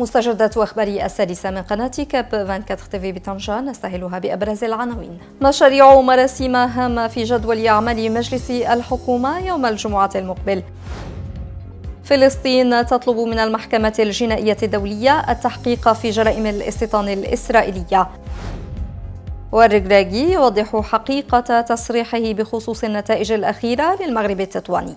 مستجدات أخباري السادسة من قناة كاب 24 تيفي بطنجة نستهلها بأبرز العناوين مشاريع ومراسم هامة في جدول أعمال مجلس الحكومة يوم الجمعة المقبل فلسطين تطلب من المحكمة الجنائية الدولية التحقيق في جرائم الاستيطان الإسرائيلية والرجراجي يوضح حقيقة تصريحه بخصوص النتائج الأخيرة للمغرب التطواني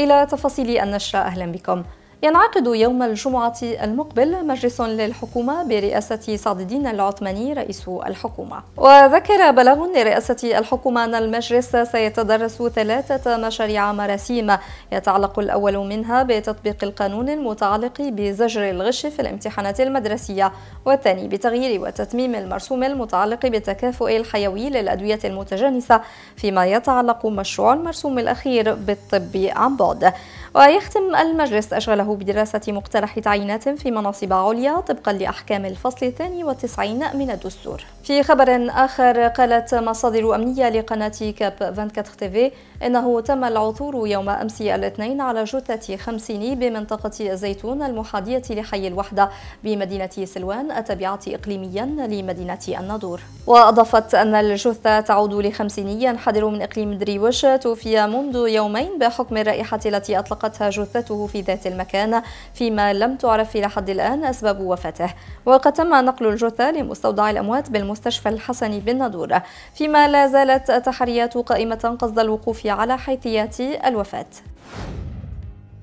إلى تفاصيل النشرة أهلا بكم ينعقد يوم الجمعة المقبل مجلس للحكومة برئاسة سعد الدين العثماني رئيس الحكومة وذكر بلاغ لرئاسة الحكومة أن المجلس سيتدرس ثلاثة مشاريع مراسيم يتعلق الأول منها بتطبيق القانون المتعلق بزجر الغش في الامتحانات المدرسية والثاني بتغيير وتتميم المرسوم المتعلق بالتكافؤ الحيوي للأدوية المتجانسة فيما يتعلق مشروع المرسوم الأخير بالطب عن بعد ويختم المجلس أشغله بدراسة مقترح تعيينات في مناصب عليا طبقا لأحكام الفصل الثاني والتسعين من الدستور في خبر آخر قالت مصادر أمنية لقناة كاب 24 تيفي إنه تم العثور يوم أمس الاثنين على جثة خمسيني بمنطقة الزيتون المحادية لحي الوحدة بمدينة سلوان التابعة إقليميا لمدينة الناظور وأضافت أن الجثة تعود لخمسيني ينحدر من إقليم دريوش توفي منذ يومين بحكم الرائحة التي أطلقت التقتها جثته في ذات المكان فيما لم تعرف إلى حد الآن أسباب وفاته وقد تم نقل الجثة لمستودع الأموات بالمستشفى الحسني بالنادورة فيما لا زالت التحريات قائمة قصد الوقوف على حيثيات الوفاة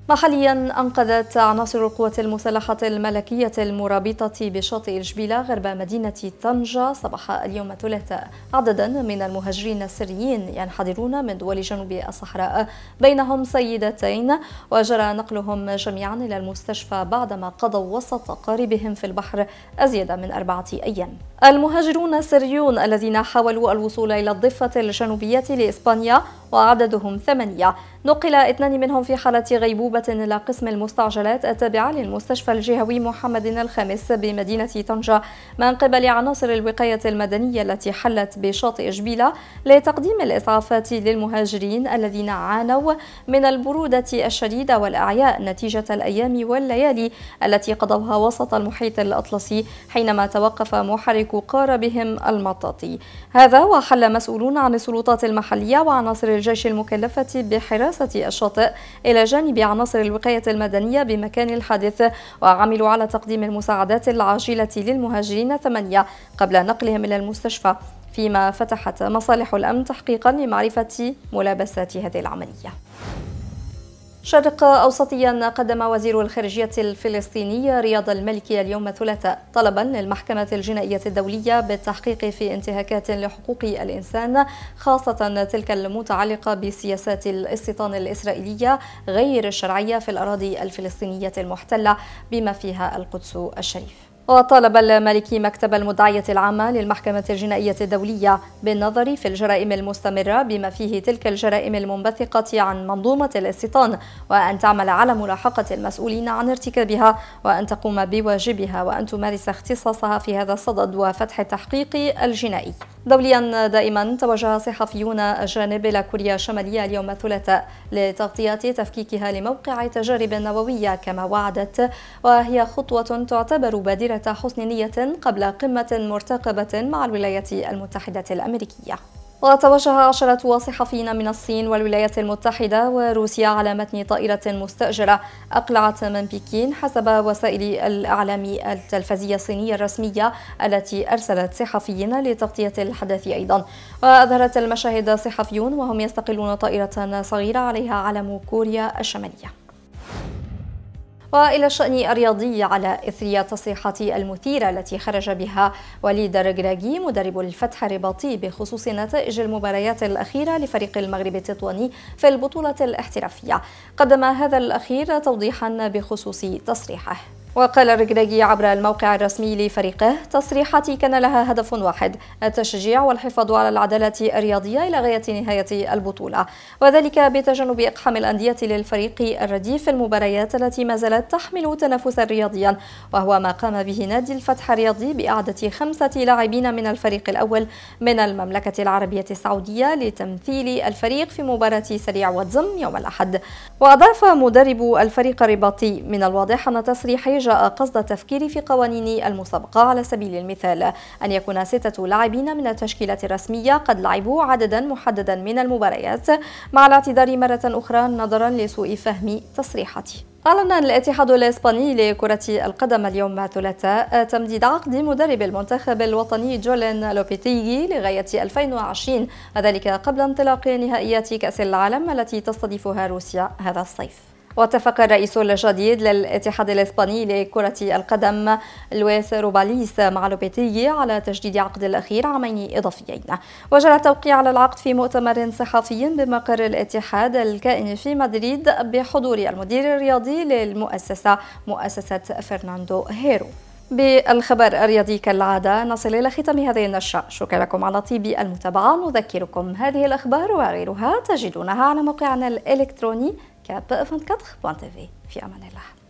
محليا أنقذت عناصر القوات المسلحة الملكية المرابطة بشاطئ الجبيلة غرب مدينة طنجة صباح اليوم الثلاثاء عددا من المهاجرين السريين ينحدرون من دول جنوب الصحراء بينهم سيدتين وجرى نقلهم جميعا إلى المستشفى بعدما قضوا وسط قاربهم في البحر أزيد من أربعة أيام المهاجرون السريون الذين حاولوا الوصول إلى الضفة الجنوبية لإسبانيا وعددهم ثمانية نقل اثنان منهم في حالة غيبوبة إلى قسم المستعجلات التابعة للمستشفى الجهوي محمد الخامس بمدينة طنجة من قبل عناصر الوقاية المدنية التي حلت بشاطئ جبيلة لتقديم الإسعافات للمهاجرين الذين عانوا من البرودة الشديدة والأعياء نتيجة الأيام والليالي التي قضوها وسط المحيط الأطلسي حينما توقف محرك قاربهم المطاطي هذا وحل مسؤولون عن السلطات المحلية وعناصر الجيش المكلفة بحراسة الشاطئ إلى جانب عناصر الوقاية المدنية بمكان الحادث وعملوا على تقديم المساعدات العاجلة للمهاجرين ثمانية قبل نقلهم إلى المستشفى فيما فتحت مصالح الأمن تحقيقا لمعرفة ملابسات هذه العملية شرق أوسطيا قدم وزير الخارجية الفلسطيني رياض الملكي اليوم الثلاثاء طلبا للمحكمة الجنائية الدولية بالتحقيق في انتهاكات لحقوق الإنسان خاصة تلك المتعلقة بسياسات الاستيطان الإسرائيلية غير الشرعية في الأراضي الفلسطينية المحتلة بما فيها القدس الشريف وطالب المالكي مكتب المدعية العامة للمحكمة الجنائية الدولية بالنظر في الجرائم المستمرة بما فيه تلك الجرائم المنبثقة عن منظومة الاستيطان وأن تعمل على ملاحقة المسؤولين عن ارتكابها وأن تقوم بواجبها وأن تمارس اختصاصها في هذا الصدد وفتح التحقيق الجنائي دوليا دائما توجه صحفيون أجانب إلى كوريا الشمالية اليوم الثلاثاء لتغطية تفكيكها لموقع تجارب نووية كما وعدت وهي خطوة تعتبر بادرة حسن نية قبل قمة مرتقبة مع الولايات المتحدة الأمريكية وتوجه عشرة صحفيين من الصين والولايات المتحدة وروسيا على متن طائرة مستأجرة أقلعت من بكين حسب وسائل الإعلام التلفزية الصينية الرسمية التي أرسلت صحفيين لتغطية الحدث أيضا وأظهرت المشاهد صحفيون وهم يستقلون طائرة صغيرة عليها علم كوريا الشمالية والى الشان الرياضي على اثر التصريحات المثيره التي خرج بها وليد رجراجي مدرب الفتح الرباطي بخصوص نتائج المباريات الاخيره لفريق المغرب التطواني في البطوله الاحترافيه قدم هذا الاخير توضيحا بخصوص تصريحه وقال الركراكي عبر الموقع الرسمي لفريقه تصريحاتي كان لها هدف واحد التشجيع والحفاظ على العدالة الرياضية إلى غاية نهاية البطولة وذلك بتجنب إقحام الأندية للفريق الرديف في المباريات التي ما زالت تحمل تنافسا رياضيا وهو ما قام به نادي الفتح الرياضي بإعادة خمسة لاعبين من الفريق الأول من المملكة العربية السعودية لتمثيل الفريق في مباراة سريع واتزم يوم الأحد وأضاف مدرب الفريق الرباطي من الواضح أن تصريحي جاء قصد التفكير في قوانين المسابقة على سبيل المثال أن يكون ستة لاعبين من التشكيلة الرسمية قد لعبوا عددا محددا من المباريات مع الاعتذار مرة أخرى نظرا لسوء فهم تصريحاته أعلن الاتحاد الإسباني لكرة القدم اليوم الثلاثاء تمديد عقد مدرب المنتخب الوطني جولين لوبيتيغي لغاية 2020 وذلك قبل انطلاق نهائيات كأس العالم التي تستضيفها روسيا هذا الصيف واتفق الرئيس الجديد للاتحاد الإسباني لكرة القدم لويس روباليس مع لوبيتي على تجديد عقد الأخير عامين إضافيين وجرى التوقيع على العقد في مؤتمر صحفي بمقر الاتحاد الكائن في مدريد بحضور المدير الرياضي للمؤسسة مؤسسة فرناندو هيرو بالخبر الرياضي كالعادة نصل إلى ختام هذه النشرة شكرا لكم على طيب المتابعة نذكركم هذه الأخبار وغيرها تجدونها على موقعنا الإلكتروني كبأفن كتخ في أمان الله